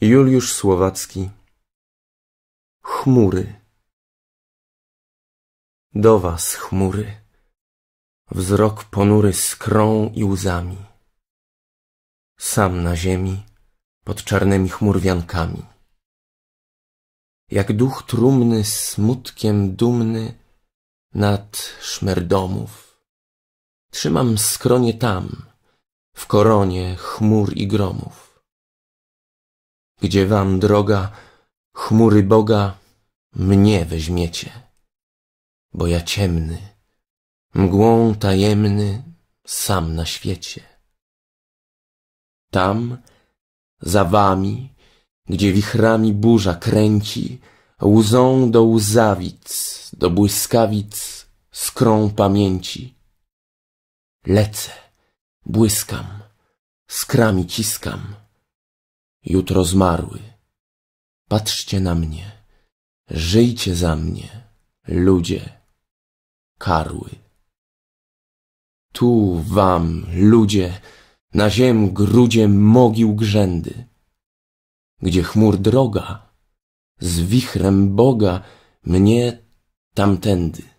Juliusz Słowacki Chmury Do was, chmury, wzrok ponury z krą i łzami, sam na ziemi pod czarnymi chmurwiankami. Jak duch trumny smutkiem dumny nad szmerdomów, trzymam skronie tam, w koronie chmur i gromów gdzie wam droga, chmury Boga, mnie weźmiecie, bo ja ciemny, mgłą tajemny, sam na świecie. Tam, za wami, gdzie wichrami burza kręci, łzą do łzawic, do błyskawic skrą pamięci. Lecę, błyskam, skrami ciskam jutro zmarły. Patrzcie na mnie, żyjcie za mnie, ludzie, karły. Tu wam, ludzie, na ziem grudzie mogił grzędy, gdzie chmur droga, z wichrem Boga mnie tamtędy.